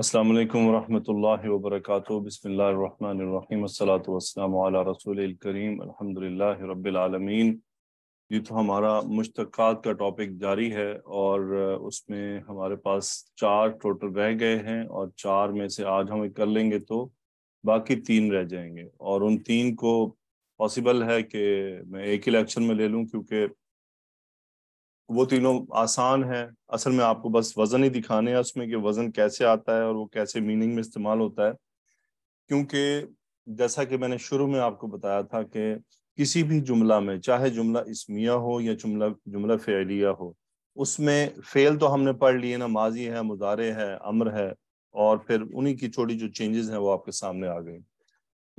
السلام علیکم ورحمۃ اللہ وبرکاتہ بسم اللہ الرحمن الرحیم و والسلام علی رسول الکریم الحمد رب العالمین یہ تو ہمارا مشتقات کا ٹاپک جاری ہے اور اس میں ہمارے پاس چار ٹوٹل رہ گئے ہیں اور چار میں سے آج ہم کر لیں گے تو باقی تین رہ جائیں گے اور ان تین کو پاسیبل ہے کہ میں ایک ہی لیکچر میں لے لوں کیونکہ وہ تینوں آسان ہے اصل میں آپ کو بس وزن ہی دکھانے ہیں اس میں کہ وزن کیسے آتا ہے اور وہ کیسے میننگ میں استعمال ہوتا ہے کیونکہ جیسا کہ میں نے شروع میں آپ کو بتایا تھا کہ کسی بھی جملہ میں چاہے جملہ اسمیہ ہو یا جملہ جملہ فعلیہ ہو اس میں فیل تو ہم نے پڑھ لیے نا ماضی ہے مزارے ہے امر ہے اور پھر انہی کی چھوٹی جو چینجز ہیں وہ آپ کے سامنے آ گئیں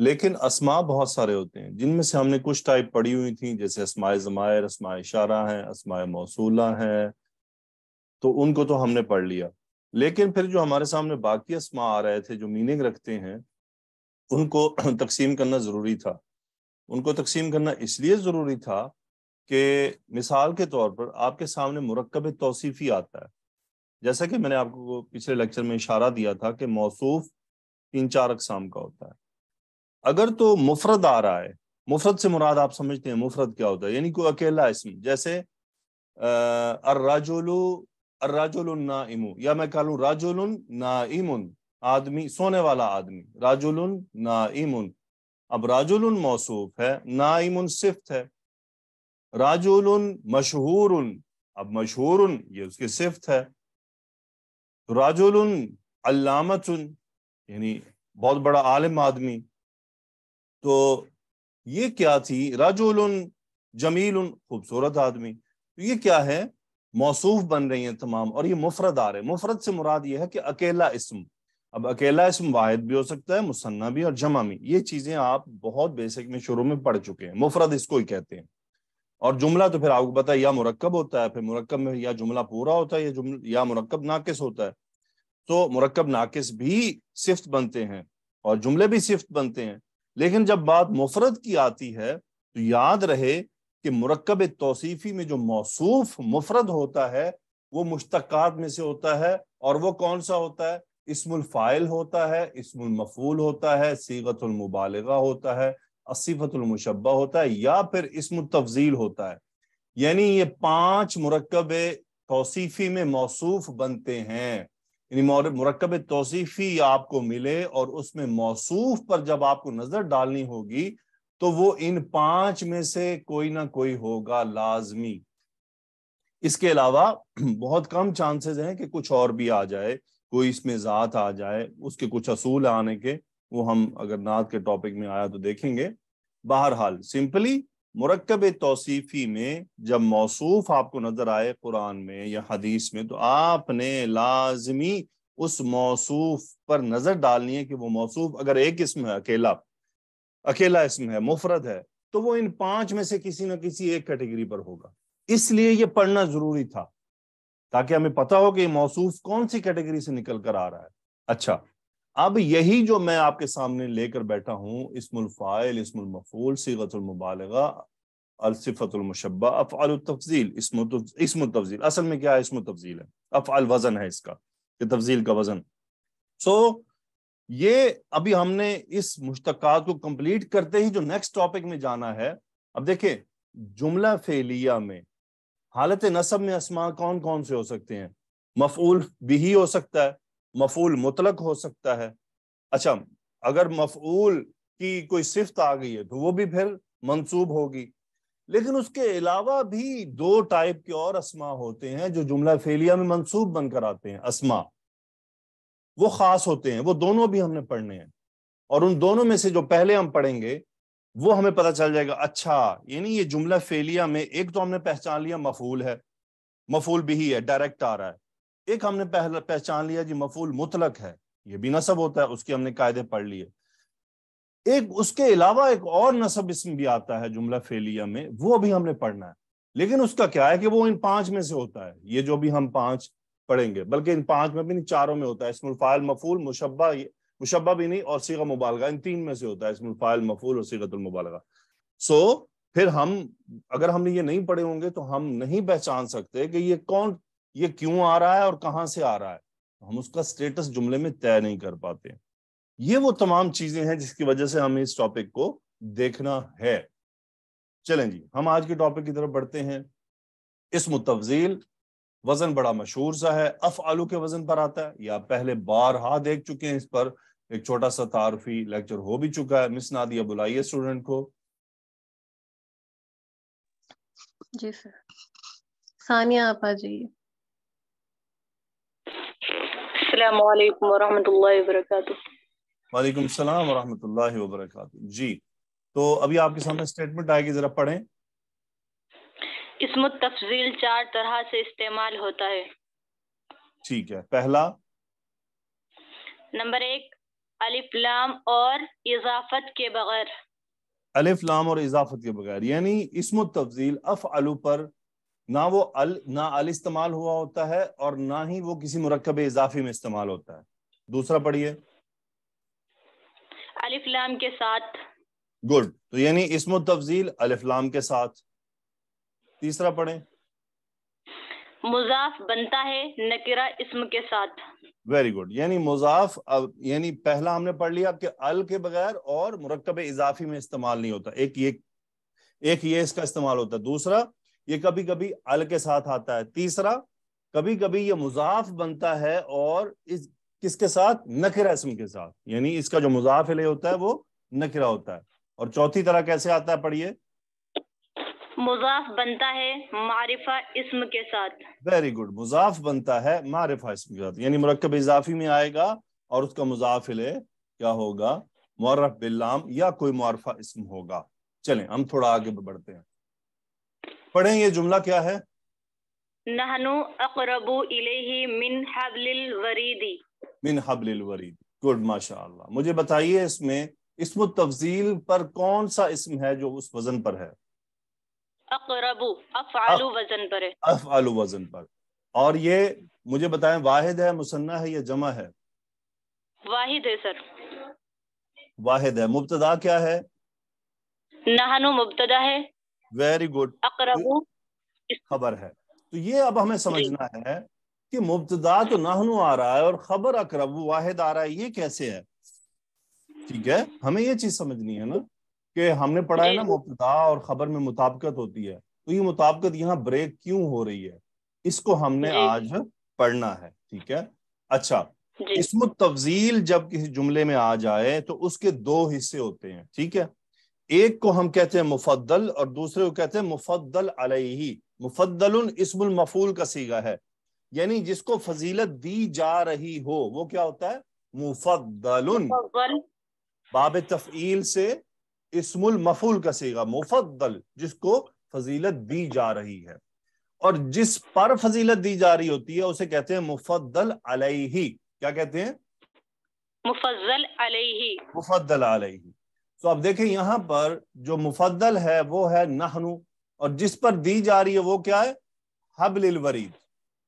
لیکن اسما بہت سارے ہوتے ہیں جن میں سے ہم نے کچھ ٹائپ پڑھی ہوئی تھیں جیسے اسماء زمائر اسماء اشارہ ہیں اسماء موصولہ ہیں تو ان کو تو ہم نے پڑھ لیا لیکن پھر جو ہمارے سامنے باقی اسما آ رہے تھے جو میننگ رکھتے ہیں ان کو تقسیم کرنا ضروری تھا ان کو تقسیم کرنا اس لیے ضروری تھا کہ مثال کے طور پر آپ کے سامنے مرکب توصیفی آتا ہے جیسا کہ میں نے آپ کو پچھلے لیکچر میں اشارہ دیا تھا کہ موصوف تین چار اقسام کا ہوتا ہے اگر تو مفرد آ رہا ہے مفرد سے مراد آپ سمجھتے ہیں مفرد کیا ہوتا ہے یعنی کوئی اکیلا اسم جیسے الراجل الراجل النائم یا میں کہہ لوں راجل نائم آدمی سونے والا آدمی راجل نائم اب راجل موصوف ہے نائم صفت ہے راجل مشہور اب مشہور یہ اس کی صفت ہے راجل علامت یعنی بہت بڑا عالم آدمی تو یہ کیا تھی رجل جمیل خوبصورت آدمی تو یہ کیا ہے موصوف بن رہی ہیں تمام اور یہ مفرد آ رہے ہیں مفرد سے مراد یہ ہے کہ اکیلا اسم اب اکیلا اسم واحد بھی ہو سکتا ہے مصنف بھی اور جمع بھی یہ چیزیں آپ بہت بیسک میں شروع میں پڑھ چکے ہیں مفرد اس کو ہی کہتے ہیں اور جملہ تو پھر آپ کو ہے یا مرکب ہوتا ہے پھر مرکب میں یا جملہ پورا ہوتا ہے یا مرکب ناقص ہوتا ہے تو مرکب ناقص بھی صفت بنتے ہیں اور جملے بھی صفت بنتے ہیں لیکن جب بات مفرد کی آتی ہے تو یاد رہے کہ مرکب توصیفی میں جو موصوف مفرد ہوتا ہے وہ مشتقات میں سے ہوتا ہے اور وہ کون سا ہوتا ہے اسم الفائل ہوتا ہے اسم المفعول ہوتا ہے سیغت المبالغہ ہوتا ہے اصیفت المشبہ ہوتا ہے یا پھر اسم التفضیل ہوتا ہے یعنی یہ پانچ مرکب توصیفی میں موصوف بنتے ہیں یعنی مرکب توصیفی آپ کو ملے اور اس میں موصوف پر جب آپ کو نظر ڈالنی ہوگی تو وہ ان پانچ میں سے کوئی نہ کوئی ہوگا لازمی اس کے علاوہ بہت کم چانسز ہیں کہ کچھ اور بھی آ جائے کوئی اس میں ذات آ جائے اس کے کچھ اصول آنے کے وہ ہم اگر نعت کے ٹاپک میں آیا تو دیکھیں گے بہرحال سمپلی مرکب توصیفی میں جب موصوف آپ کو نظر آئے قرآن میں یا حدیث میں تو آپ نے لازمی اس موصوف پر نظر ڈالنی ہے کہ وہ موصوف اگر ایک اسم ہے اکیلا اکیلا اسم ہے مفرد ہے تو وہ ان پانچ میں سے کسی نہ کسی ایک کیٹیگری پر ہوگا اس لیے یہ پڑھنا ضروری تھا تاکہ ہمیں پتا ہو کہ یہ موصوف کون سی کیٹیگری سے نکل کر آ رہا ہے اچھا اب یہی جو میں آپ کے سامنے لے کر بیٹھا ہوں اسم الفائل اسم المفول سیغت المبالغہ الصفت المشبہ افعال التفضیل اسمت اسم التفضیل اصل میں کیا ہے اسم افعال وزن ہے اس کا یہ تفضیل کا وزن سو یہ ابھی ہم نے اس مشتقات کو کمپلیٹ کرتے ہی جو نیکسٹ ٹاپک میں جانا ہے اب دیکھیں جملہ فعلیہ میں حالت نصب میں اسما کون کون سے ہو سکتے ہیں مفعول بھی ہی ہو سکتا ہے مفعول مطلق ہو سکتا ہے اچھا اگر مفعول کی کوئی صفت آ گئی ہے تو وہ بھی پھر منصوب ہوگی لیکن اس کے علاوہ بھی دو ٹائپ کے اور اسما ہوتے ہیں جو جملہ فیلیا میں منصوب بن کر آتے ہیں اسما وہ خاص ہوتے ہیں وہ دونوں بھی ہم نے پڑھنے ہیں اور ان دونوں میں سے جو پہلے ہم پڑھیں گے وہ ہمیں پتہ چل جائے گا اچھا یعنی یہ جملہ فیلیا میں ایک تو ہم نے پہچان لیا مفعول ہے مفول بھی ہی ہے ڈائریکٹ آ رہا ہے ایک ہم نے پہچان لیا جی مفول مطلق ہے یہ بھی نصب ہوتا ہے اس کے ہم نے قاعدے پڑھ لیے ایک اس کے علاوہ ایک اور نصب اس میں بھی آتا ہے جملہ میں وہ بھی ہم نے پڑھنا ہے لیکن اس کا کیا ہے کہ وہ ان پانچ میں سے ہوتا ہے یہ جو بھی ہم پانچ پڑھیں گے بلکہ ان پانچ میں بھی نہیں چاروں میں ہوتا ہے اسم الفال مفول مشبہ مشبہ بھی نہیں اور سیغہ مبالغہ ان تین میں سے ہوتا ہے اسم الفائل مفول اور سیغت المبالغہ سو پھر ہم اگر ہم نے یہ نہیں پڑھے ہوں گے تو ہم نہیں پہچان سکتے کہ یہ کون یہ کیوں آ رہا ہے اور کہاں سے آ رہا ہے ہم اس کا اسٹیٹس جملے میں طے نہیں کر پاتے یہ وہ تمام چیزیں ہیں جس کی وجہ سے ہمیں اس ٹاپک کو دیکھنا ہے چلیں جی ہم آج کے ٹاپک کی طرف بڑھتے ہیں اس متفضیل وزن بڑا مشہور سا ہے اف آلو کے وزن پر آتا ہے یا پہلے بارہا دیکھ چکے ہیں اس پر ایک چھوٹا سا تعارفی لیکچر ہو بھی چکا ہے مس نہ دیا بلائیے اسٹوڈنٹ جی ثانیہ آپ آ جائیے السلام علیکم اللہ وبرکاتہ وعلیکم السلام ورحمۃ اللہ وبرکاتہ جی تو ابھی آپ کے سامنے اسٹیٹمنٹ چار طرح سے استعمال ہوتا ہے ٹھیک ہے پہلا نمبر ایک لام اور اضافت کے بغیر لام اور اضافت کے بغیر یعنی اسم التفضیل افعلو پر نہ وہ نہ ال استعمال ہوا ہوتا ہے اور نہ ہی وہ کسی مرکب اضافی میں استعمال ہوتا ہے دوسرا پڑھیے گڈ تو یعنی اسم و تفضیل الف لام کے ساتھ تیسرا پڑھیں مضاف بنتا ہے اسم کے ساتھ ویری گڈ یعنی مضاف یعنی پہلا ہم نے پڑھ لیا کہ ال کے بغیر اور مرکب اضافی میں استعمال نہیں ہوتا ایک یہ ایک یہ اس کا استعمال ہوتا ہے دوسرا یہ کبھی کبھی ال کے ساتھ آتا ہے تیسرا کبھی کبھی یہ مضاف بنتا ہے اور کس کے ساتھ نکھرا اسم کے ساتھ یعنی اس کا جو مضاف علیہ ہوتا ہے وہ نکرہ ہوتا ہے اور چوتھی طرح کیسے آتا ہے پڑھیے مضاف بنتا ہے معرفہ اسم کے ساتھ ویری گڈ مضاف بنتا ہے معرفہ اسم کے ساتھ یعنی مرکب اضافی میں آئے گا اور اس کا مضاف علیہ کیا ہوگا معرف باللام یا کوئی معرفہ اسم ہوگا چلیں ہم تھوڑا آگے بڑھتے ہیں پڑھیں یہ جملہ کیا ہے نحنو اقرب الیہ من حبل الوریدی من حبل الوریدی گڈ ماشاءاللہ مجھے بتائیے اس میں اسم التفضیل پر کون سا اسم ہے جو اس وزن پر ہے اقربو افعال وزن پر ہے افعال وزن پر اور یہ مجھے بتائیں واحد ہے مسنع ہے یا جمع ہے واحد ہے سر واحد ہے مبتدا کیا ہے نحنو مبتدا ہے ویری گڈ خبر ہے تو یہ اب ہمیں سمجھنا جی۔ ہے کہ مبتدا تو نہنو آ رہا ہے اور خبر اقرب واحد آ رہا ہے یہ کیسے ہے ٹھیک ہے ہمیں یہ چیز سمجھنی ہے نا کہ ہم نے پڑھا ہے نا جی۔ مبتدا اور خبر میں مطابقت ہوتی ہے تو یہ مطابقت یہاں بریک کیوں ہو رہی ہے اس کو ہم نے جی۔ آج پڑھنا ہے ٹھیک ہے اچھا اسم التفضیل جب کسی جملے میں آ جائے تو اس کے دو حصے ہوتے ہیں ٹھیک ہے ایک کو ہم کہتے ہیں مفدل اور دوسرے کو کہتے ہیں مفدل علیہ مفضل اسم المفول کا سیگا ہے یعنی جس کو فضیلت دی جا رہی ہو وہ کیا ہوتا ہے مفضل باب تفعیل سے اسم المفول کا سیگا مفضل جس کو فضیلت دی جا رہی ہے اور جس پر فضیلت دی جا رہی ہوتی ہے اسے کہتے ہیں مفدل علیہ کیا کہتے ہیں مفضل علیہ مفضل علیہ تو آپ دیکھیں یہاں پر جو مفضل ہے وہ ہے نہنو اور جس پر دی جا رہی ہے وہ کیا ہے حبل الورید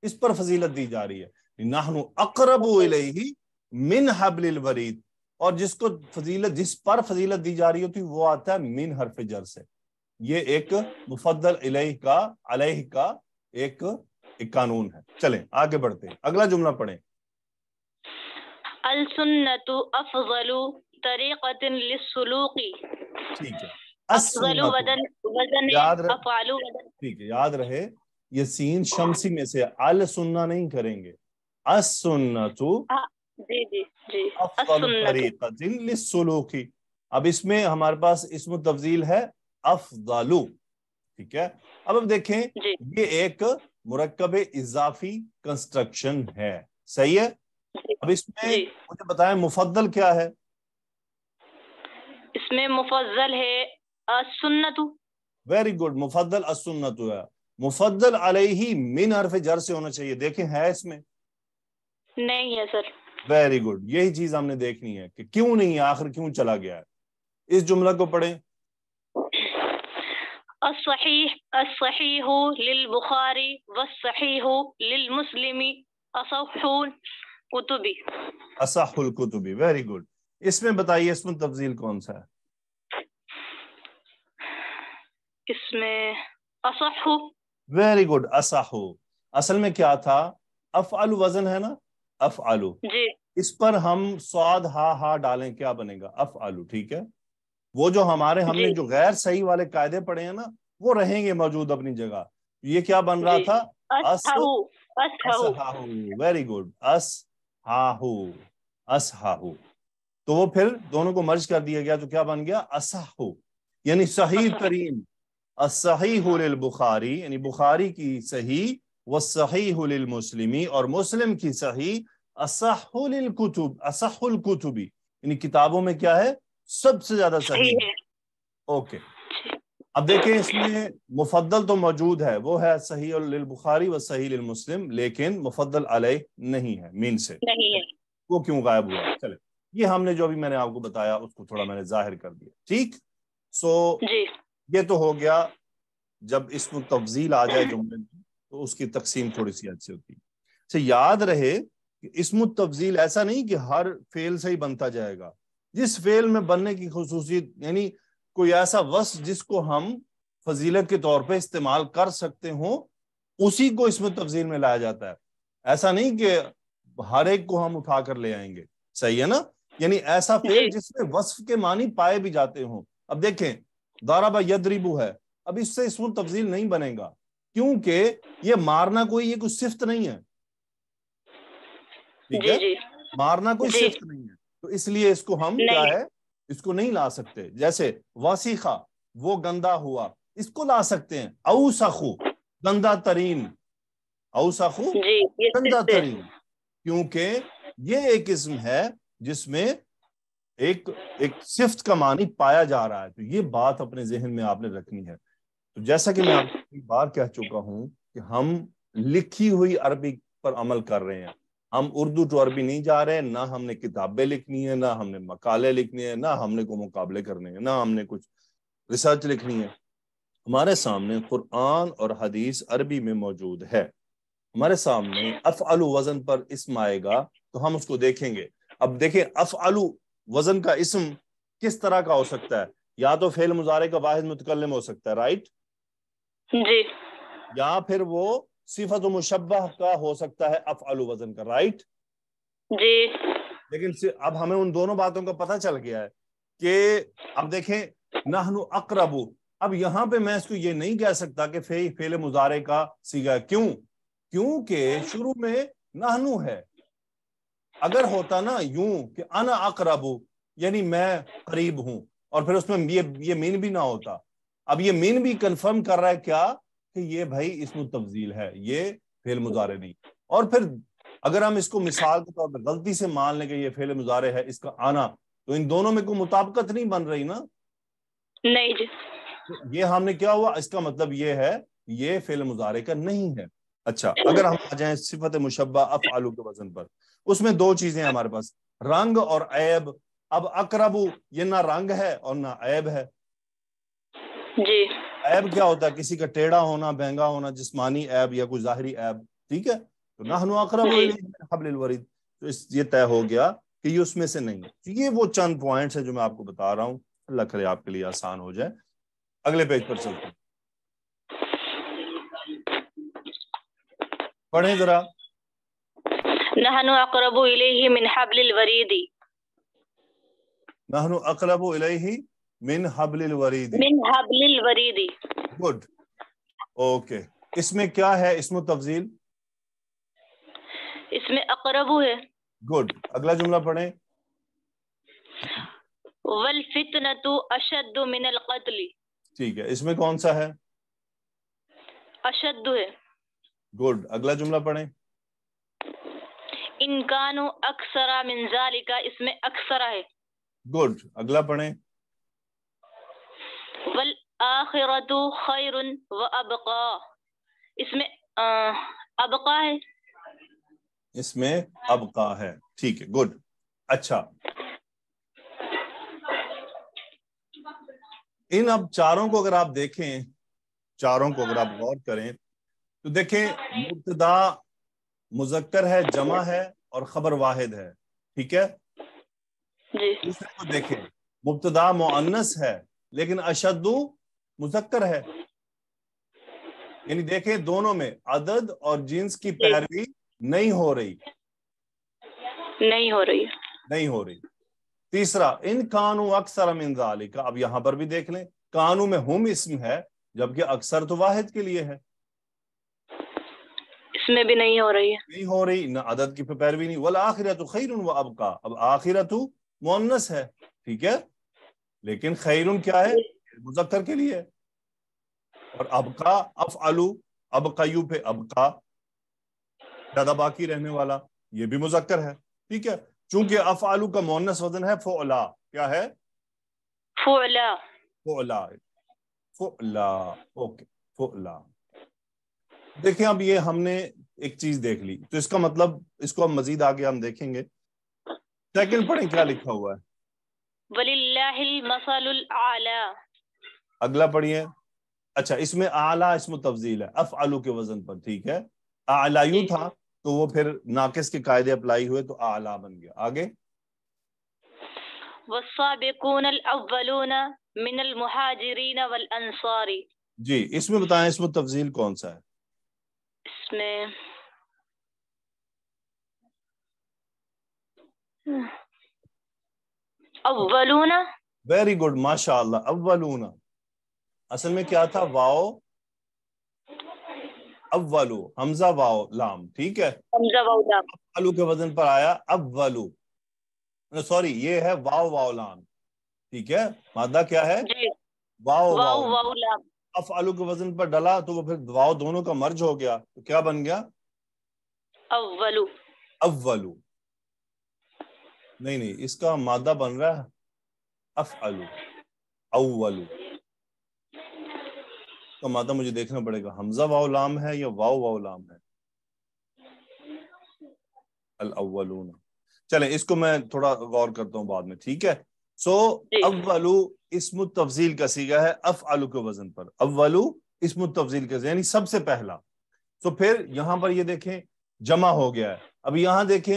اس پر فضیلت دی جا رہی ہے نہنو اقرب الیہ من حبل الورید اور جس کو فضیلت جس پر فضیلت دی جا رہی ہوتی وہ آتا ہے من حرف جر سے یہ ایک مفضل علیہ کا علیہ کا ایک, ایک قانون ہے چلیں آگے بڑھتے ہیں اگلا جملہ پڑھیں السنت افضل سلوکی ٹھیک ہے ٹھیک ہے یاد رہے یہ سین شمسی میں سے سننا نہیں کریں گے جی، جی، جی، اب اس میں ہمارے پاس اسم و تفضیل ہے افضلو ٹھیک ہے اب اب دیکھیں یہ ایک مرکب اضافی کنسٹرکشن ہے صحیح ہے اب اس میں مجھے بتائیں مفضل کیا ہے اس میں مفضل ہے السنتو ویری گڈ مفضل السنتو ہے مفضل علیہ من حرف جر سے ہونا چاہیے دیکھیں ہے اس میں نہیں ہے سر ویری گڈ یہی چیز ہم نے دیکھنی ہے کہ کیوں نہیں آخر کیوں چلا گیا ہے اس جملہ کو پڑھیں الصحیح الصحیح للبخاری والصحیح للمسلمی اصحون کتبی اصح الکتبی ویری گڈ اس میں بتائیے اس میں تفضیل کون سا ہے اس میں اصحو ویری گڈ اصحو اصل میں کیا تھا افعل وزن ہے نا اف جی اس پر ہم سواد ہا ہا ڈالیں کیا بنے گا اف ٹھیک ہے وہ جو ہمارے ہم نے جی۔ جو غیر صحیح والے قاعدے پڑے ہیں نا وہ رہیں گے موجود اپنی جگہ یہ کیا بن رہا جی۔ تھا ویری گڈ ہو تو وہ پھر دونوں کو مرض کر دیا گیا تو کیا بن گیا یعنی صحیح ترین للبخاری یعنی بخاری کی صحیح وہ صحیح اور مسلم کی صحیح للکتب اصح الکتبی یعنی کتابوں میں کیا ہے سب سے زیادہ صحیح اوکے اب دیکھیں اس میں مفدل تو موجود ہے وہ ہے صحیح للبخاری و صحیح للمسلم لیکن مفدل علیہ نہیں ہے مین سے وہ کیوں غائب ہوا چلے یہ ہم نے جو بھی میں نے آپ کو بتایا اس کو تھوڑا جی۔ میں نے ظاہر کر دیا ٹھیک سو جی۔ یہ تو ہو گیا جب اس کو تفضیل آ جائے جملے تو اس کی تقسیم تھوڑی سی اچھی ہوتی ہے اچھا، یاد رہے کہ اسم تفضیل ایسا نہیں کہ ہر فیل سے ہی بنتا جائے گا جس فیل میں بننے کی خصوصیت یعنی کوئی ایسا وس جس کو ہم فضیلت کے طور پہ استعمال کر سکتے ہوں اسی کو اس التفضیل تفضیل میں لایا جاتا ہے ایسا نہیں کہ ہر ایک کو ہم اٹھا کر لے آئیں گے صحیح ہے نا یعنی ایسا فیل جی۔ جس میں وصف کے معنی پائے بھی جاتے ہوں اب دیکھیں دارابا یدریبو ہے اب اس سے اس تفضیل نہیں بنے گا کیونکہ یہ مارنا کوئی یہ کوئی صفت نہیں ہے ٹھیک جی، ہے جی۔ مارنا کوئی صفت نہیں ہے تو اس لیے اس کو ہم کیا ہے اس کو نہیں لا سکتے جیسے واسیخا وہ گندا ہوا اس کو لا سکتے ہیں اوسخو گندا ترین اوسخو گندا ترین کیونکہ یہ ایک اسم ہے جس میں ایک ایک صفت کا معنی پایا جا رہا ہے تو یہ بات اپنے ذہن میں آپ نے رکھنی ہے تو جیسا کہ میں آپ بار کہہ چکا ہوں کہ ہم لکھی ہوئی عربی پر عمل کر رہے ہیں ہم اردو ٹو عربی نہیں جا رہے نہ ہم نے کتابیں لکھنی ہیں نہ ہم نے مقالے لکھنے ہیں نہ ہم نے کوئی مقابلے کرنے ہیں نہ ہم نے کچھ ریسرچ لکھنی ہے ہمارے سامنے قرآن اور حدیث عربی میں موجود ہے ہمارے سامنے افعل وزن پر اسم آئے گا تو ہم اس کو دیکھیں گے اب دیکھیں اف وزن کا اسم کس طرح کا ہو سکتا ہے یا تو فعل مظاہرے کا واحد متکلم رائٹ جی یا پھر وہ صفت و مشبہ کا ہو سکتا ہے اف وزن کا رائٹ جی لیکن اب ہمیں ان دونوں باتوں کا پتہ چل گیا ہے کہ اب دیکھیں نہنو اقربو اب یہاں پہ میں اس کو یہ نہیں کہہ سکتا کہ مظاہرے کا سیگا کیوں کیونکہ شروع میں نہنو ہے اگر ہوتا نا یوں کہ انا اقرب یعنی میں قریب ہوں اور پھر اس میں یہ مین بھی نہ ہوتا اب یہ مین بھی کنفرم کر رہا ہے کیا کہ یہ بھائی اس میں پھر اگر ہم اس کو مثال کے طور پر غلطی سے مان لیں کہ یہ فیل مظاہرے ہے اس کا آنا تو ان دونوں میں کوئی مطابقت نہیں بن رہی نا نہیں جی یہ ہم نے کیا ہوا اس کا مطلب یہ ہے یہ فیل مظاہرے کا نہیں ہے اچھا اگر ہم آ جائیں صفت مشبہ اف آلو کے وزن پر اس میں دو چیزیں ہمارے پاس رنگ اور عیب اب اقرب یہ نہ رنگ ہے اور نہ عیب ہے جی عیب کیا ہوتا ہے کسی کا ٹیڑھا ہونا بہنگا ہونا جسمانی عیب یا کوئی ظاہری عیب ٹھیک ہے تو نہ ہنو جی۔ تو اس یہ طے ہو گیا کہ یہ اس میں سے نہیں ہے یہ وہ چند پوائنٹس ہیں جو میں آپ کو بتا رہا ہوں اللہ کرے آپ کے لیے آسان ہو جائے اگلے پیج پر چلتے ہیں پڑھیں ذرا نحن نحن اقرب اقرب الیہ الیہ من من حبل الورید حبل الورید من حبل الورید گڈ اوکے اس میں کیا ہے اسم و تفضیل اس میں اقرب ہے گڈ اگلا جملہ پڑھیں ولفت اشد القتل ٹھیک ہے اس میں کون سا ہے اشد ہے گڈ اگلا جملہ پڑھیں انکانو اکثرا من ذالکا اس میں اکثرا ہے گوڑ اگلا پڑھیں والآخرت خیر و ابقا اس میں ابقا ہے اس میں ابقا ہے ٹھیک ہے گوڑ اچھا ان اب چاروں کو اگر آپ دیکھیں چاروں کو اگر آپ غور کریں تو دیکھیں مبتدا مذکر ہے جمع ہے اور خبر واحد ہے ٹھیک ہے جی۔ کو دیکھیں مبتدا ہے لیکن اشدو مذکر ہے یعنی دیکھیں دونوں میں عدد اور جنس کی پیروی نہیں ہو رہی نہیں ہو رہی نہیں ہو رہی تیسرا ان کانو اکثر من ذالک اب یہاں پر بھی دیکھ لیں کانو میں ہم اسم ہے جبکہ اکثر تو واحد کے لیے ہے اس میں بھی نہیں ہو رہی ہے نہیں ہو رہی نہ عدد کی پیروی نہیں والآخرت خیر و اب کا اب آخرت مونس ہے ٹھیک ہے لیکن خیر کیا ہے مذکر کے لیے اور اب کا اف الو اب کا یو پہ اب کا زیادہ باقی رہنے والا یہ بھی مذکر ہے ٹھیک ہے چونکہ اف آلو کا مونس وزن ہے فولا کیا ہے فولا فولا فولا اوکے فولا دیکھیں اب یہ ہم نے ایک چیز دیکھ لی تو اس کا مطلب اس کو ہم مزید آگے ہم دیکھیں گے سیکنڈ پڑھیں کیا لکھا ہوا ہے وَلِلَّهِ الْمَثَلُ الْعَالَى اگلا پڑھئے اچھا اس میں اعلیٰ اسم تفضیل ہے افعلو کے وزن پر ٹھیک ہے یوں جی۔ تھا تو وہ پھر ناقص کے قائدے اپلائی ہوئے تو اعلیٰ بن گیا آگے وَالصَّابِقُونَ الْأَوَّلُونَ مِنَ الْمُحَاجِرِينَ وَالْأَنصَارِ جی اس میں بتائیں اسم تفضیل کون سا ہے اس میں اولونا ویری گڈ ماشاء اللہ اولونا اصل میں کیا تھا واؤ اولو حمزہ واؤ لام ٹھیک ہے حمزہ واؤ لام اولو کے وزن پر آیا اولو سوری یہ ہے واؤ واؤ لام ٹھیک ہے مادہ کیا ہے واؤ واؤ لام اف کے وزن پر ڈالا تو وہ پھر دونوں کا مرج ہو گیا تو کیا بن گیا اولو اولو نہیں نہیں اس کا مادہ بن رہا ہے اولو کا مادہ مجھے دیکھنا پڑے گا حمزہ لام ہے یا واؤ واو لام ہے الاولون چلیں اس کو میں تھوڑا غور کرتا ہوں بعد میں ٹھیک ہے سو جی۔ اولو اسم التفضیل کا سیگا ہے کے وزن پر اولو التفضیل کا اسمتفیل یعنی سب سے پہلا تو پھر یہاں پر یہ دیکھیں جمع ہو گیا ہے اب یہاں دیکھیں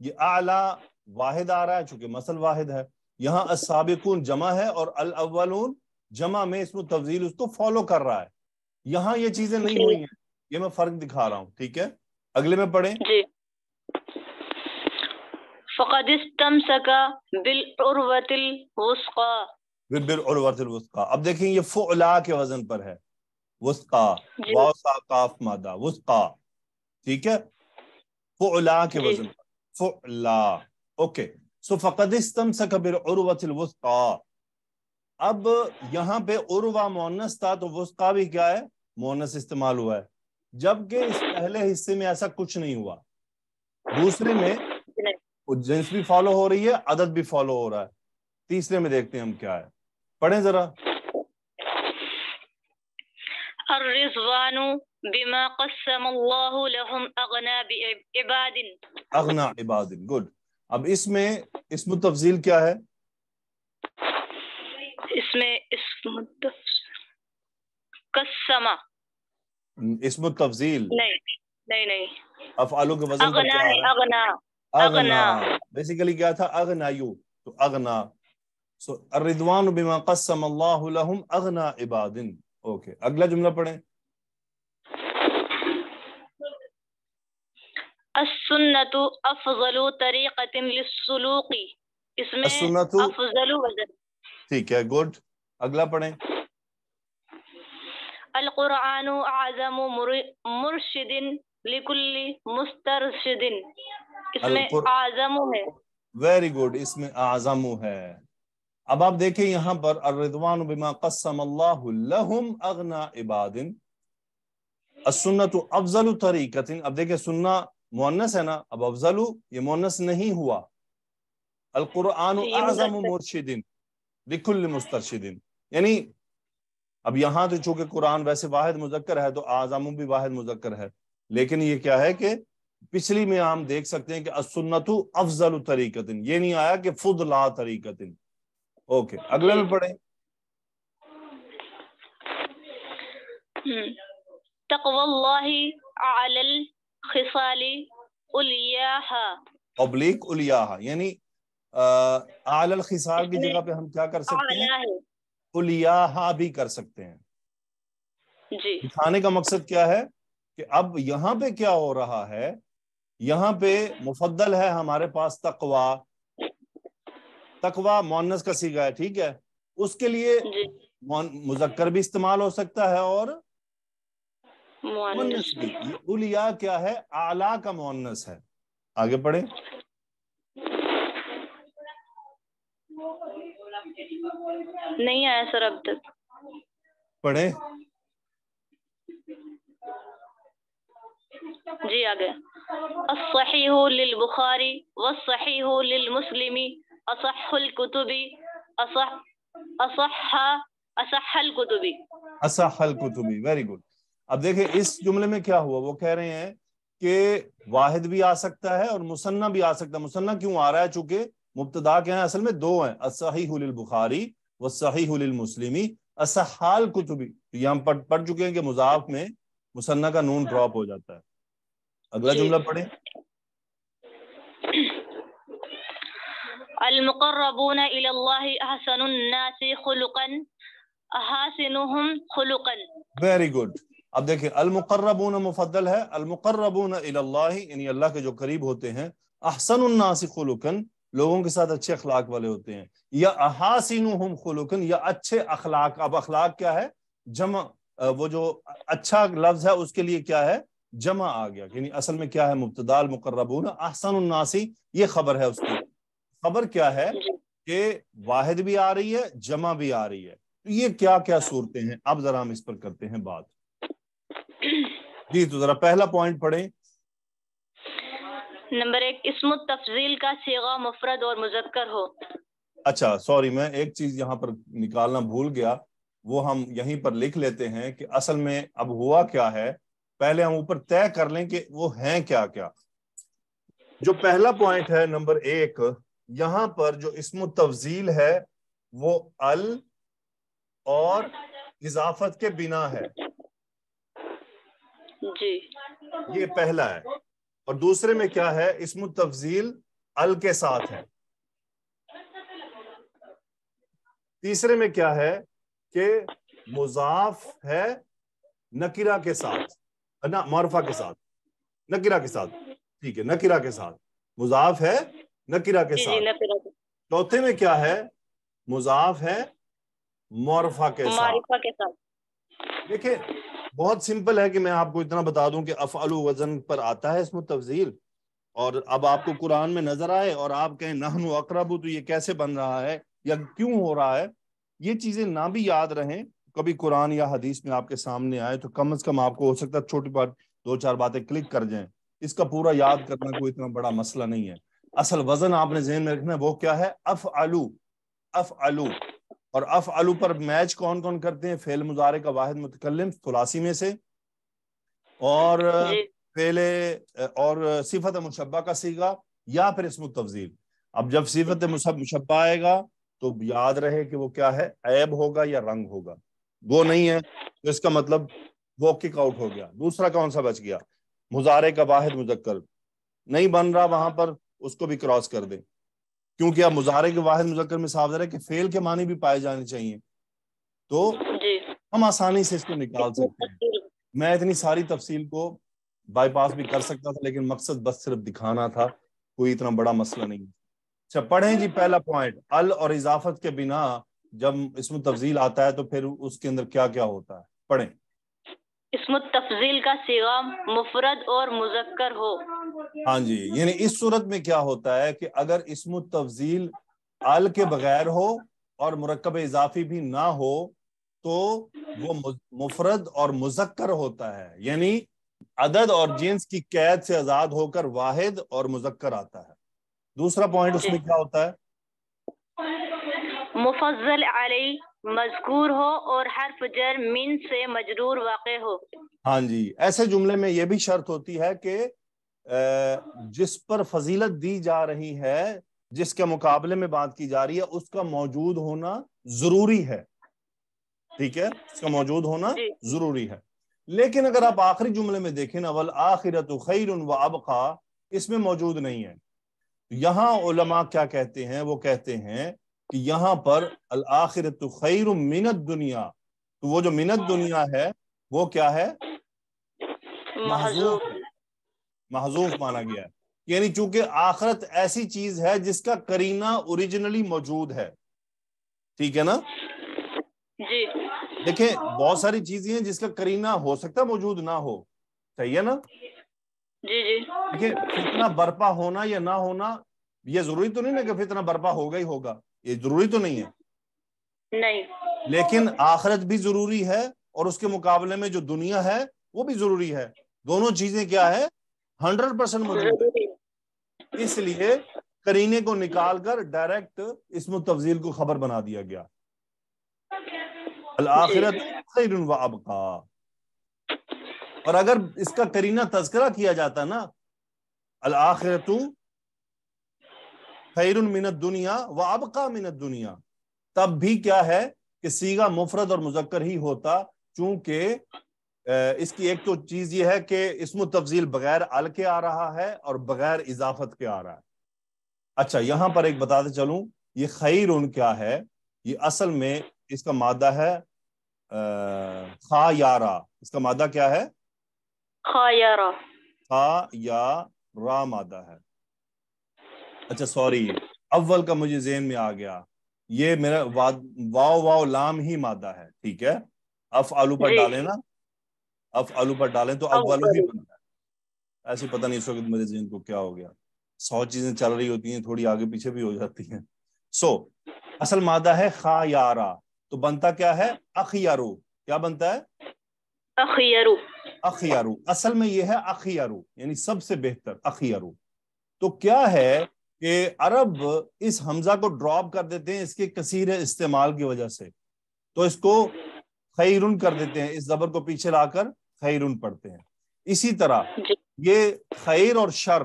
یہ واحد آ رہا ہے چونکہ مثل واحد ہے یہاں السابقون جمع ہے اور الاولون جمع میں اسم التفضیل اس کو فالو کر رہا ہے یہاں یہ چیزیں نہیں جی۔ ہوئی ہیں یہ میں فرق دکھا رہا ہوں ٹھیک ہے اگلے میں پڑھیں جی۔ فقد استمسك بالعروة الوثقى بالعروت الوسقا اب دیکھیں یہ فعلا کے وزن پر ہے واو جی. واسا قاف مادہ وسقا ٹھیک ہے فعلا کے جی. وزن پر فعلا اوکے سو فقد استمسک بالعروت الوسقا اب یہاں پہ عروا مونس تھا تو وسقا بھی کیا ہے مونس استعمال ہوا ہے جبکہ اس پہلے حصے میں ایسا کچھ نہیں ہوا دوسرے میں جنس بھی فالو ہو رہی ہے عدد بھی فالو ہو رہا ہے تیسرے میں دیکھتے ہیں ہم کیا ہے پڑھیں ذرا الرزوان بما قسم الله لهم اغنا بعباد اغنا عباد گڈ اب اس میں اسم التفضیل کیا ہے اس میں اسم قسم اسم التفضیل نہیں نہیں نہیں افعالوں کے وزن اغنا اغنا اغنى basically قالتها اغنى يو تو اغنى so الرضوان بما قسم الله لهم اغنى عباد اوكي أغلى جملة پڑھیں السنة أفضل طريقة للسلوك اسم السنة أفضل وزن ٹھیک ہے good أغلى پڑھیں القرآن أعظم مرشد لكل مسترشد اعظم ہے ویری گڈ اس میں اعظم ہے اب آپ دیکھیں یہاں پر الردوان بما قسم اللہ لہم اغنا عباد السنت افضل طریقت اب دیکھیں سننا مونس ہے نا اب افضل یہ مونس نہیں ہوا القرآن اعظم مرشدین لکل مسترشدین یعنی اب یہاں تو چونکہ قرآن ویسے واحد مذکر ہے تو اعظم بھی واحد مذکر ہے لیکن یہ کیا ہے کہ پچھلی میں ہم دیکھ سکتے ہیں کہ افضل طریقت یہ نہیں آیا کہ فد لا طریقت اوکے اگلے میں پڑھیں الخصال پڑھے ابلیغ الیاہ یعنی الخصال کی جگہ پہ ہم کیا کر سکتے ہیں ایاہا بھی کر سکتے ہیں جی دکھانے کا مقصد کیا ہے کہ اب یہاں پہ کیا ہو رہا ہے یہاں پہ مفدل ہے ہمارے پاس تقوا تقوا مونس کا سیگا ہے ٹھیک ہے اس کے لیے جی۔ مذکر بھی استعمال ہو سکتا ہے اور مونس بھی الیا کیا ہے آلہ کا مونس ہے آگے پڑھیں نہیں آیا سر اب تک پڑھیں جی آگے للمسلم الکتب الکتب الکتب ویری گڈ اب دیکھیں اس جملے میں کیا ہوا وہ کہہ رہے ہیں کہ واحد بھی آ سکتا ہے اور مسنہ بھی آ سکتا ہے مسنہ کیوں آ رہا ہے چونکہ مبتدا کے ہیں اصل میں دو ہیں اصحیح للبخاری صحیح للمسلمی اصحال اسحل کتبی یہ ہم پڑھ چکے ہیں کہ مضاف میں مسنہ کا نون ڈراپ ہو جاتا ہے اگلا جی۔ جملہ پڑھیں المقربون الى احسن الناس خلقا احسنهم خلقا ویری گڈ اب دیکھیں المقربون مفضل ہے المقربون الی یعنی اللہ کے جو قریب ہوتے ہیں احسن الناس خلقا لوگوں کے ساتھ اچھے اخلاق والے ہوتے ہیں یا احاسنهم خلقا یا اچھے اخلاق اب اخلاق کیا ہے جمع وہ جو اچھا لفظ ہے اس کے لیے کیا ہے جمع آ گیا یعنی اصل میں کیا ہے مبتدال احسن الناسی یہ خبر ہے اس کی خبر کیا ہے کہ واحد بھی آ رہی ہے جمع بھی آ رہی ہے تو یہ کیا کیا صورتیں ہیں اب ذرا ہم اس پر کرتے ہیں بات جی تو ذرا پہلا پوائنٹ پڑھیں نمبر ایک اسم التفضیل کا سیغہ مفرد اور مذکر ہو اچھا سوری میں ایک چیز یہاں پر نکالنا بھول گیا وہ ہم یہیں پر لکھ لیتے ہیں کہ اصل میں اب ہوا کیا ہے پہلے ہم اوپر طے کر لیں کہ وہ ہیں کیا کیا جو پہلا پوائنٹ ہے نمبر ایک یہاں پر جو و تفضیل ہے وہ ال اور اضافت کے بنا ہے جی۔ یہ پہلا ہے اور دوسرے میں کیا ہے اسم تفضیل ال کے ساتھ ہے تیسرے میں کیا ہے کہ مضاف ہے نکرہ کے ساتھ نہ معرفہ کے ساتھ نکرہ کے ساتھ ٹھیک ہے نکرہ کے ساتھ مضاف ہے نکرہ جی، جی، کے ساتھ چوتھے میں کیا ہے مضاف ہے معرفہ کے ساتھ دیکھیں بہت سمپل ہے کہ میں آپ کو اتنا بتا دوں کہ افعل وزن پر آتا ہے اس متفضیل اور اب آپ کو قرآن میں نظر آئے اور آپ کہیں نہنو اقرب تو یہ کیسے بن رہا ہے یا کیوں ہو رہا ہے یہ چیزیں نہ بھی یاد رہیں کبھی قرآن یا حدیث میں آپ کے سامنے آئے تو کم از کم آپ کو ہو سکتا ہے چھوٹی بات دو چار باتیں کلک کر جائیں اس کا پورا یاد کرنا کوئی اتنا بڑا مسئلہ نہیں ہے اصل وزن آپ نے ذہن میں رکھنا ہے وہ کیا ہے اف آلو اف آلو اور اف آلو پر میچ کون کون کرتے ہیں فیل مظاہرے کا واحد متکلم تلاسی میں سے اور جی۔ اور صفت مشبہ کا سیگا یا پھر اسم التفضیل اب جب صفت مشبہ آئے گا تو یاد رہے کہ وہ کیا ہے عیب ہوگا یا رنگ ہوگا وہ نہیں ہے تو اس کا مطلب وہ کک آؤٹ ہو گیا دوسرا کون سا بچ گیا مظاہرے کا واحد مذکر نہیں بن رہا وہاں پر اس کو بھی کراس کر دیں کیونکہ اب مظاہرے کے واحد مذکر میں صاف کہ فیل کے معنی بھی پائے جانے چاہیے تو جی۔ ہم آسانی سے اس کو نکال سکتے ہیں میں اتنی ساری تفصیل کو بائی پاس بھی کر سکتا تھا لیکن مقصد بس صرف دکھانا تھا کوئی اتنا بڑا مسئلہ نہیں اچھا پڑھیں جی پہلا پوائنٹ ال اور اضافت کے بنا جب تفضیل آتا ہے تو پھر اس کے اندر کیا کیا ہوتا ہے پڑھیں اسم تفضیل کا سیغا مفرد اور مذکر ہو ہاں جی یعنی اس صورت میں کیا ہوتا ہے کہ اگر اسم تفضیل آل کے بغیر ہو اور مرکب اضافی بھی نہ ہو تو وہ مفرد اور مذکر ہوتا ہے یعنی عدد اور جنس کی قید سے آزاد ہو کر واحد اور مذکر آتا ہے دوسرا پوائنٹ اس میں جی۔ کیا ہوتا ہے مفضل علی مذکور ہو ہو اور حرف جر من سے مجرور واقع ہاں جی ایسے جملے میں یہ بھی شرط ہوتی ہے کہ جس پر فضیلت دی جا رہی ہے جس کے مقابلے میں بات کی جا رہی ہے اس کا موجود ہونا ضروری ہے ٹھیک ہے اس کا موجود ہونا جی۔ ضروری ہے لیکن اگر آپ آخری جملے میں دیکھیں اول آخرت خیر و ابقا اس میں موجود نہیں ہے یہاں علماء کیا کہتے ہیں وہ کہتے ہیں کہ یہاں پر الآخرت تو خیر منت دنیا تو وہ جو منت دنیا ہے وہ کیا ہے محضوف محضوف مانا گیا ہے یعنی چونکہ آخرت ایسی چیز ہے جس کا کرینہ اوریجنلی موجود ہے ٹھیک ہے نا جی۔ دیکھیں بہت ساری چیزیں ہیں جس کا کرینہ ہو سکتا موجود نہ ہو صحیح ہے نا جی، جی۔ دیکھیں فتنہ برپا ہونا یا نہ ہونا یہ ضروری تو نہیں نا کہ فتنہ برپا ہوگا ہی ہوگا یہ ضروری تو نہیں ہے نہیں لیکن آخرت بھی ضروری ہے اور اس کے مقابلے میں جو دنیا ہے وہ بھی ضروری ہے دونوں چیزیں کیا ہے ہنڈریڈ پرسینٹ ہے اس لیے کرینے کو نکال کر ڈائریکٹ اس تفضیل کو خبر بنا دیا گیا الآخرت اور اگر اس کا کرینہ تذکرہ کیا جاتا نا الآخرت خیر مینت دنیا و ابقا منت دنیا تب بھی کیا ہے کہ سیگا مفرد اور مذکر ہی ہوتا چونکہ اس کی ایک تو چیز یہ ہے کہ اسم و تفضیل بغیر ال کے آ رہا ہے اور بغیر اضافت کے آ رہا ہے اچھا یہاں پر ایک بتاتے چلوں یہ خیر ان کیا ہے یہ اصل میں اس کا مادہ ہے خا یارا اس کا مادہ کیا ہے خا خا یارا را مادہ ہے اچھا سوری اول کا مجھے ذہن میں آ گیا یہ میرا واؤ واؤ لام ہی مادہ ہے ٹھیک ہے اف آلو پر جی۔ ڈالیں نا اف آلو پر ڈالیں تو ہی بنتا ہے ایسے پتہ نہیں اس وقت ذہن کو کیا ہو گیا سو چیزیں چل رہی ہوتی ہیں تھوڑی آگے پیچھے بھی ہو جاتی ہیں سو اصل مادہ ہے خا یارا تو بنتا کیا ہے اخیارو کیا بنتا ہے اخیارو اخیارو اصل میں یہ ہے اخیارو یعنی سب سے بہتر اخیارو تو کیا ہے کہ عرب اس حمزہ کو ڈراپ کر دیتے ہیں اس کے کثیر استعمال کی وجہ سے تو اس کو خیرن کر دیتے ہیں اس زبر کو پیچھے لا کر خیرن پڑھتے ہیں اسی طرح جی۔ یہ خیر اور شر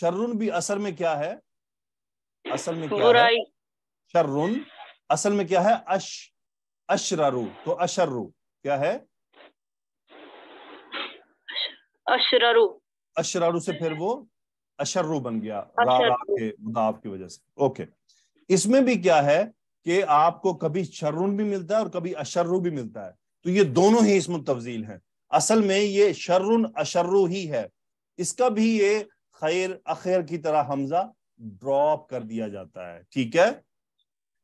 شرن بھی اصل میں کیا ہے اصل میں کیا ہے شرن اصل میں کیا ہے اش اشرارو تو اشرو کیا ہے اشرارو سے پھر وہ اشرو بن گیا کے کی وجہ سے اوکے اس میں بھی کیا ہے کہ آپ کو کبھی بھی ملتا ہے اور کبھی اشرو بھی ملتا ہے تو یہ دونوں ہی ہیں اصل میں یہ اشرو ہی ہے اس کا بھی یہ خیر اخیر کی طرح حمزہ ڈراپ کر دیا جاتا ہے ٹھیک ہے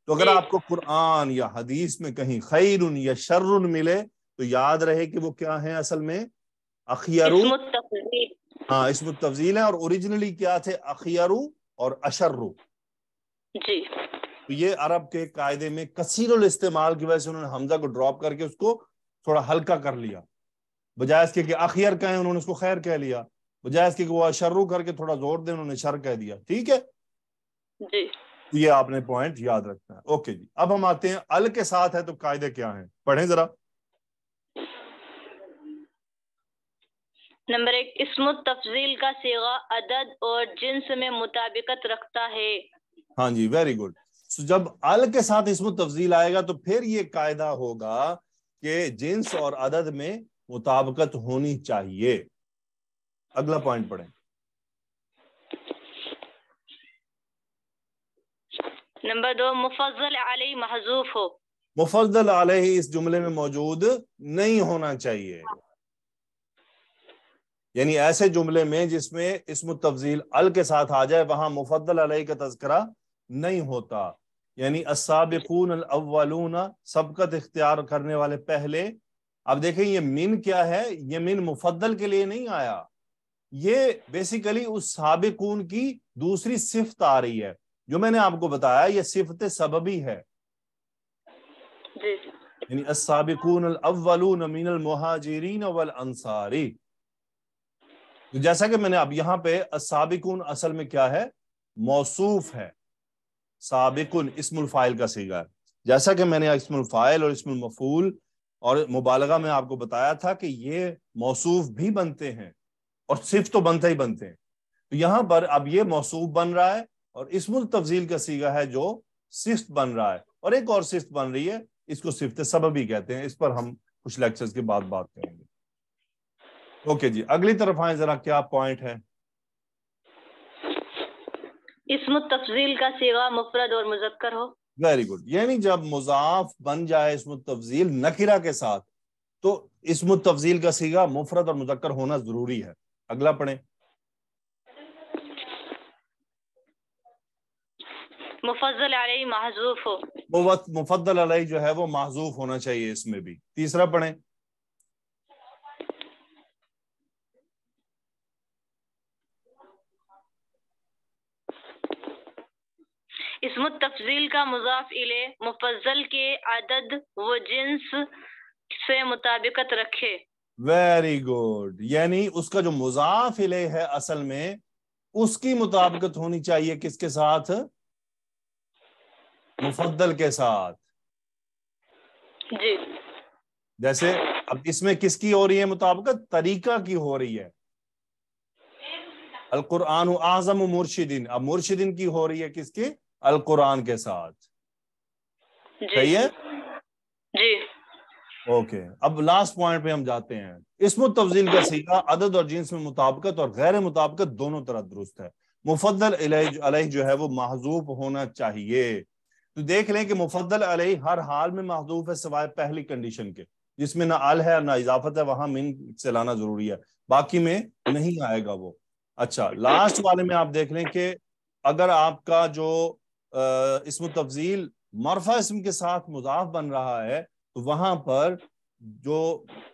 تو اگر جی۔ آپ کو قرآن یا حدیث میں کہیں خیرن یا شرن ملے تو یاد رہے کہ وہ کیا ہیں اصل میں اخیرون ہاں اس میں تفضیل ہے اور اوریجنلی کیا تھے اخیارو اور اشرو جی تو یہ عرب کے قاعدے میں کثیر الاستعمال کی وجہ سے انہوں نے حمزہ کو ڈراپ کر کے اس کو تھوڑا ہلکا کر لیا بجائے اس کے کہ اخیر کہیں انہوں نے اس کو خیر کہہ لیا بجائے اس کے کہ وہ اشرو کر کے تھوڑا زور دیں انہوں نے شر کہہ دیا ٹھیک ہے جی یہ آپ نے پوائنٹ یاد رکھنا ہے اوکے جی اب ہم آتے ہیں ال کے ساتھ ہے تو قاعدے کیا ہیں پڑھیں ذرا نمبر ایک اسم التفضیل تفضیل کا سیغہ عدد اور جنس میں مطابقت رکھتا ہے ہاں جی ویری گڈ جب ال کے ساتھ اسم التفضیل تفضیل آئے گا تو پھر یہ قاعدہ ہوگا کہ جنس اور عدد میں مطابقت ہونی چاہیے اگلا پوائنٹ پڑھیں نمبر دو مفضل علی محضوف ہو مفضل علیہ اس جملے میں موجود نہیں ہونا چاہیے یعنی ایسے جملے میں جس میں اسم التفضیل ال کے ساتھ آ جائے وہاں مفضل علیہ کا تذکرہ نہیں ہوتا یعنی السابقون الاولون سبقت اختیار کرنے والے پہلے اب دیکھیں یہ من کیا ہے یہ من مفضل کے لیے نہیں آیا یہ بیسیکلی اس سابقون کی دوسری صفت آ رہی ہے جو میں نے آپ کو بتایا یہ صفت سببی ہے جی۔ یعنی السابقون الاولون من المہاجرین والانصاری تو جیسا کہ میں نے اب یہاں پہ سابقن اصل میں کیا ہے موصوف ہے سابقن اسم الفائل کا سیگا ہے جیسا کہ میں نے اسم الفائل اور اسم المفول اور مبالغہ میں آپ کو بتایا تھا کہ یہ موصوف بھی بنتے ہیں اور صرف تو بنتے ہی بنتے ہیں تو یہاں پر اب یہ موصوف بن رہا ہے اور اسم التفضیل کا سیگا ہے جو صفت بن رہا ہے اور ایک اور صفت بن رہی ہے اس کو صفت سبب ہی کہتے ہیں اس پر ہم کچھ لیکچرز کے بعد بات کریں گے اوکے جی اگلی طرف آئیں ذرا کیا پوائنٹ ہے اسم التفضیل کا سیغا مفرد اور مذکر ہو ویری گڈ یعنی جب مضاف بن جائے اسم التفضیل نکرہ کے ساتھ تو اسم التفضیل کا سیغا مفرد اور مذکر ہونا ضروری ہے اگلا پڑھیں مفضل علیہ محضوف ہو مفضل علیہ جو ہے وہ محضوف ہونا چاہیے اس میں بھی تیسرا پڑھیں تفصیل کا مضاف الے مفضل کے عدد و جنس سے مطابقت رکھے ویری گڈ یعنی اس کا جو مضاف ہے اصل میں اس کی مطابقت ہونی چاہیے کس کے ساتھ مفضل کے ساتھ جی جیسے اب اس میں کس کی ہو رہی ہے مطابقت طریقہ کی ہو رہی ہے القرآن اعظم مرشدین اب مرشدین کی ہو رہی ہے کس کی القرآن کے ساتھ جی۔ صحیح ہے جی اوکے اب لاسٹ پوائنٹ پہ ہم جاتے ہیں تفضیل کا عدد اور جنس میں مطابقت اور غیر مطابقت دونوں طرح درست ہے مفضل علیہ جو ہے وہ محضوب ہونا چاہیے تو دیکھ لیں کہ مفضل علیہ ہر حال میں محضوب ہے سوائے پہلی کنڈیشن کے جس میں نہ ال ہے نہ اضافت ہے وہاں من سے لانا ضروری ہے باقی میں نہیں آئے گا وہ اچھا لاسٹ والے میں آپ دیکھ لیں کہ اگر آپ کا جو اسم و تفضیل مرفع اسم کے ساتھ مضاف بن رہا ہے تو وہاں پر جو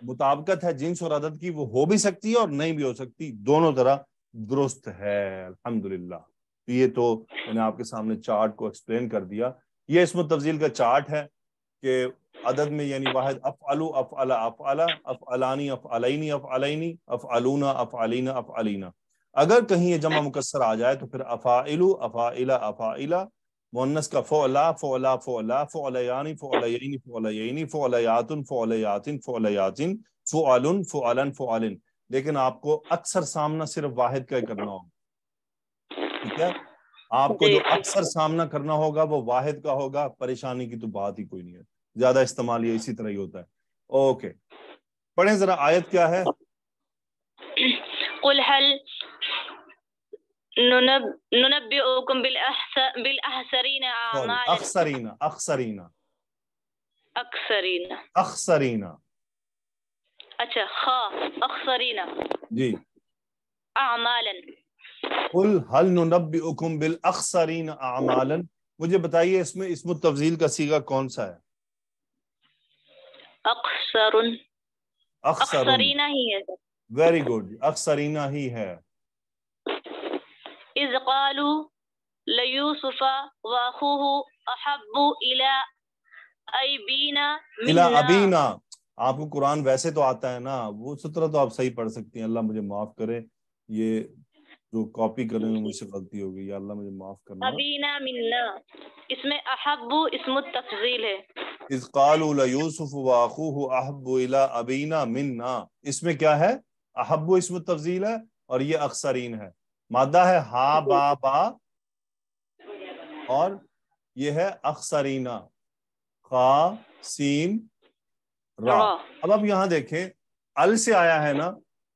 مطابقت ہے جنس اور عدد کی وہ ہو بھی سکتی ہے اور نہیں بھی ہو سکتی دونوں طرح درست ہے الحمدللہ تو یہ تو میں نے آپ کے سامنے چارٹ کو ایکسپلین کر دیا یہ اسم و تفضیل کا چارٹ ہے کہ عدد میں یعنی واحد اف الو اف افعلانی افعلینی الانی اف علینی اف علینی اف الونا اف اف علینا اگر کہیں یہ جمع مکسر آ جائے تو پھر افا علو افا افا مونس کا فعلا فعلا فعلا فعلیانی فعلیین فعلیین فعلیات فعلیات فعلیات فعل فعلا فعل لیکن آپ کو اکثر سامنا صرف واحد کا کرنا ہوگا ٹھیک ہے آپ کو جی۔ جو اکثر سامنا کرنا ہوگا وہ واحد کا ہوگا پریشانی کی تو بات ہی کوئی نہیں ہے زیادہ استعمال یہ اسی طرح ہی ہوتا ہے اوکے پڑھیں ذرا آیت کیا ہے قل هل ننبئكم بالأحسرين أعمالكم طيب، أخسرين أخسرين أخسرين أخسرين أتى خا أخسرين جي أعمالا قل هل ننبئكم بالأخسرين أعمالا मुझे बताइए इसमें इसम तफजील का सीगा कौन सा है अक्सरुन अक्सरीना ही है वेरी गुड अक्सरीना ही اذ قالوا ليوسف واخوه احب الى الى ابينا آپ کو قرآن ویسے تو آتا ہے نا وہ سترہ تو آپ صحیح پڑھ سکتی ہیں اللہ مجھے معاف کرے یہ جو کاپی کرنے میں مجھ سے غلطی ہو گئی اللہ مجھے معاف کرنا ابینا منا اس میں احب اسم التفضیل ہے اذ لیوسف احبو الی ابینا منا اس میں کیا ہے احب اسم التفضیل ہے اور یہ اکثرین ہے مادہ ہے ہا با با اور یہ ہے اخسرینا خا سین را اب اب یہاں دیکھیں ال سے آیا ہے نا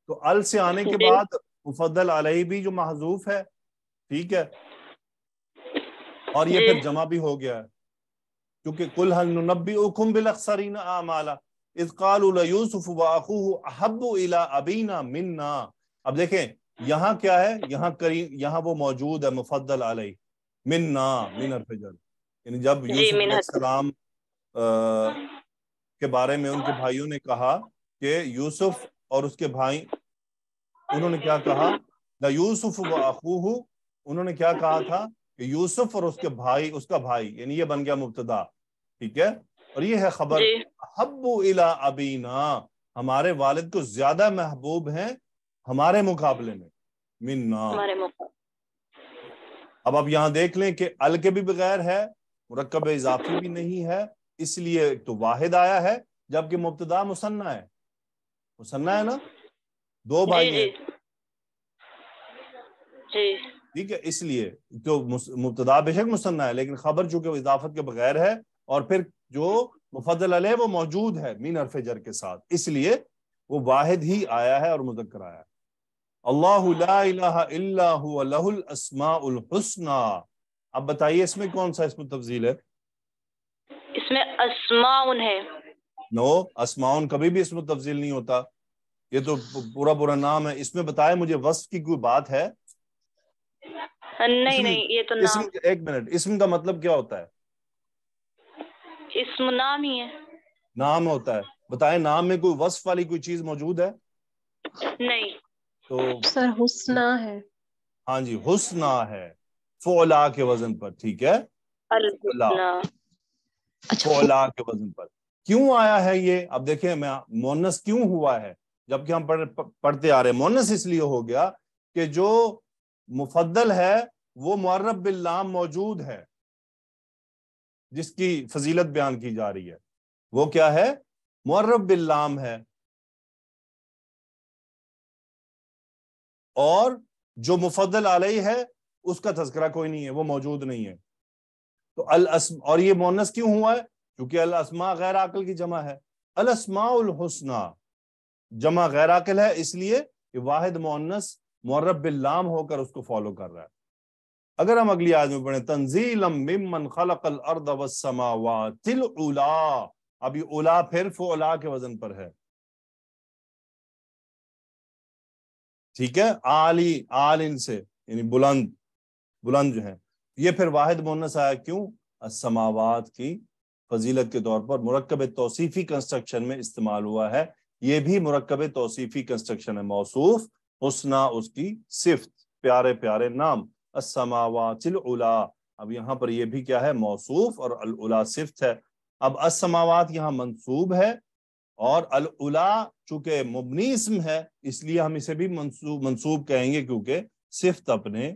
تو ال سے آنے کے جی۔ بعد مفضل علیہ بھی جو محضوف ہے ٹھیک ہے اور یہ جی۔ پھر جمع بھی ہو گیا ہے کیونکہ کل نبی اکم بل الی ابینا منا اب دیکھیں یہاں کیا ہے یہاں کریم یہاں وہ موجود ہے مفضل علیہ من نا من الفجر یعنی جب جی، یوسف علیہ السلام کے بارے میں ان کے بھائیوں نے کہا کہ یوسف اور اس کے بھائی انہوں نے کیا کہا یوسف و اخوہ انہوں نے کیا کہا تھا کہ یوسف اور اس کے بھائی اس کا بھائی یعنی یہ بن گیا مبتدا ٹھیک ہے اور یہ ہے خبر جی۔ حب الا ابینا ہمارے والد کو زیادہ محبوب ہیں ہمارے مقابلے میں منا اب آپ یہاں دیکھ لیں کہ ال کے بھی بغیر ہے مرکب اضافی بھی نہیں ہے اس لیے ایک تو واحد آیا ہے جبکہ مبتدا مصنع ہے مصنع ہے نا دو جی، بھائی ہیں جی۔ جی۔ ٹھیک ہے اس لیے تو مبتدا بے شک مسنع ہے لیکن خبر چونکہ اضافت کے بغیر ہے اور پھر جو مفضل علیہ وہ موجود ہے مین جر کے ساتھ اس لیے وہ واحد ہی آیا ہے اور مذکر آیا ہے اللہ لا الہ الا ہوا له الاسماء الحسنی اب بتائیے اس میں کون سا اس میں تفضیل ہے اس میں اسماؤن ہے نو no, اسماؤن کبھی بھی اس میں تفضیل نہیں ہوتا یہ تو پورا پورا نام ہے اس میں بتائیں مجھے وصف کی کوئی بات ہے نہیں نہیں یہ تو نام ایک منٹ اسم کا مطلب کیا ہوتا ہے اسم نام ہی ہے نام ہوتا ہے بتائیں نام میں کوئی وصف والی کوئی چیز موجود ہے نہیں تو سر حسنا ہے ہاں جی حسنا ہے فولا کے وزن پر ٹھیک ہے فولا اچھا، کے وزن پر کیوں آیا ہے یہ اب دیکھیں میں مونس کیوں ہوا ہے جبکہ ہم پڑھتے آ رہے ہیں مونس اس لیے ہو گیا کہ جو مفدل ہے وہ معرب باللام موجود ہے جس کی فضیلت بیان کی جا رہی ہے وہ کیا ہے معرب باللام ہے اور جو مفضل علیہ ہے اس کا تذکرہ کوئی نہیں ہے وہ موجود نہیں ہے تو الاسم اور یہ مونس کیوں ہوا ہے کیونکہ الاسما غیر عقل کی جمع ہے الاسماء الحسن جمع غیر عقل ہے اس لیے کہ واحد مونس مورب باللام ہو کر اس کو فالو کر رہا ہے اگر ہم اگلی آدمی پڑھیں ممن خلق تنظیل اب یہ اولا کے وزن پر ہے ٹھیک ہے آل ان سے یعنی بلند بلند جو ہے یہ پھر واحد مونس آیا کیوں السماوات کی فضیلت کے طور پر مرکب توصیفی کنسٹرکشن میں استعمال ہوا ہے یہ بھی مرکب توصیفی کنسٹرکشن ہے موصوف حسنا اس کی صفت پیارے پیارے نام السماوات العلا اب یہاں پر یہ بھی کیا ہے موصوف اور العلا صفت ہے اب السماوات یہاں منصوب ہے اور الا چونکہ مبنی اسم ہے اس لیے ہم اسے بھی منصوب منصوب کہیں گے کیونکہ صفت اپنے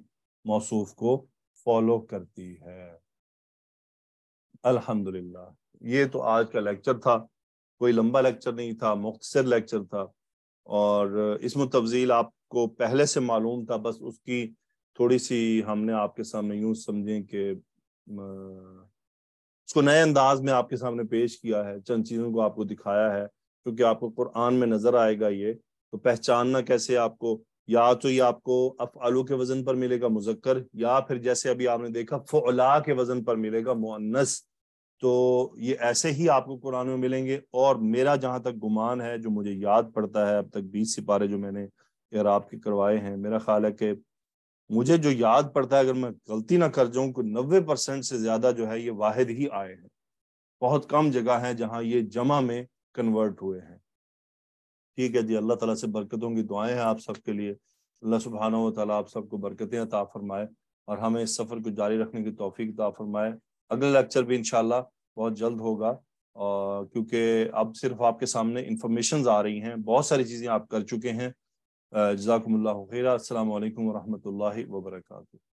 موصوف کو فالو کرتی ہے الحمدللہ یہ تو آج کا لیکچر تھا کوئی لمبا لیکچر نہیں تھا مختصر لیکچر تھا اور اسم و تفضیل آپ کو پہلے سے معلوم تھا بس اس کی تھوڑی سی ہم نے آپ کے سامنے یوں سمجھیں کہ اس کو نئے انداز میں آپ کے سامنے پیش کیا ہے چند چیزوں کو آپ کو دکھایا ہے کیونکہ آپ کو قرآن میں نظر آئے گا یہ تو پہچاننا کیسے آپ کو یا تو یہ آپ کو افعلو کے وزن پر ملے گا مذکر یا پھر جیسے ابھی آپ نے دیکھا فعلا کے وزن پر ملے گا مؤنس تو یہ ایسے ہی آپ کو قرآن میں ملیں گے اور میرا جہاں تک گمان ہے جو مجھے یاد پڑتا ہے اب تک بیس سپارے جو میں نے اعراب کے کروائے ہیں میرا خیال ہے کہ مجھے جو یاد پڑتا ہے اگر میں غلطی نہ کر جاؤں کہ نوے پرسینٹ سے زیادہ جو ہے یہ واحد ہی آئے ہیں بہت کم جگہ ہیں جہاں یہ جمع میں کنورٹ ہوئے ہیں ٹھیک ہے جی اللہ تعالیٰ سے برکتوں کی دعائیں ہیں آپ سب کے لیے اللہ سبحانہ و تعالیٰ آپ سب کو برکتیں عطا فرمائے اور ہمیں اس سفر کو جاری رکھنے کی توفیق عطا فرمائے اگلا لیکچر بھی انشاءاللہ بہت جلد ہوگا اور کیونکہ اب صرف آپ کے سامنے انفارمیشنز آ رہی ہیں بہت ساری چیزیں آپ کر چکے ہیں آه، جزاكم الله خيرا السلام عليكم ورحمة الله وبركاته